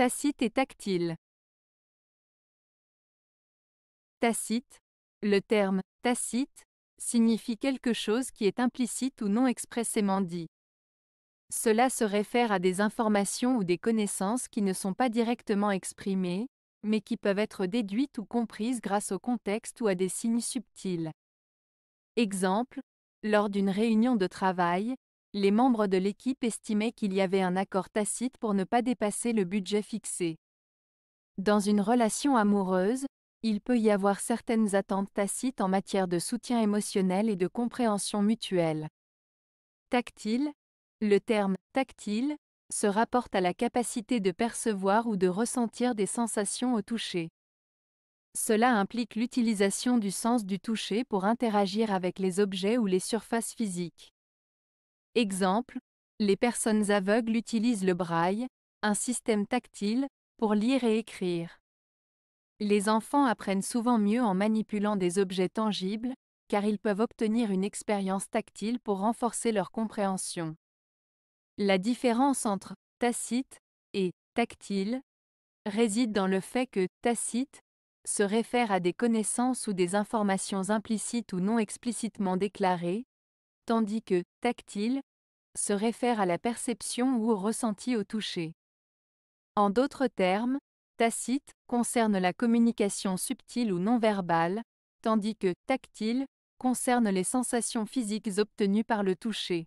Tacite et tactile. Tacite. Le terme tacite signifie quelque chose qui est implicite ou non expressément dit. Cela se réfère à des informations ou des connaissances qui ne sont pas directement exprimées, mais qui peuvent être déduites ou comprises grâce au contexte ou à des signes subtils. Exemple, lors d'une réunion de travail, les membres de l'équipe estimaient qu'il y avait un accord tacite pour ne pas dépasser le budget fixé. Dans une relation amoureuse, il peut y avoir certaines attentes tacites en matière de soutien émotionnel et de compréhension mutuelle. Tactile Le terme tactile se rapporte à la capacité de percevoir ou de ressentir des sensations au toucher. Cela implique l'utilisation du sens du toucher pour interagir avec les objets ou les surfaces physiques. Exemple, les personnes aveugles utilisent le braille, un système tactile, pour lire et écrire. Les enfants apprennent souvent mieux en manipulant des objets tangibles, car ils peuvent obtenir une expérience tactile pour renforcer leur compréhension. La différence entre tacite et tactile réside dans le fait que tacite se réfère à des connaissances ou des informations implicites ou non explicitement déclarées, tandis que tactile se réfère à la perception ou au ressenti au toucher. En d'autres termes, tacite concerne la communication subtile ou non verbale, tandis que tactile concerne les sensations physiques obtenues par le toucher.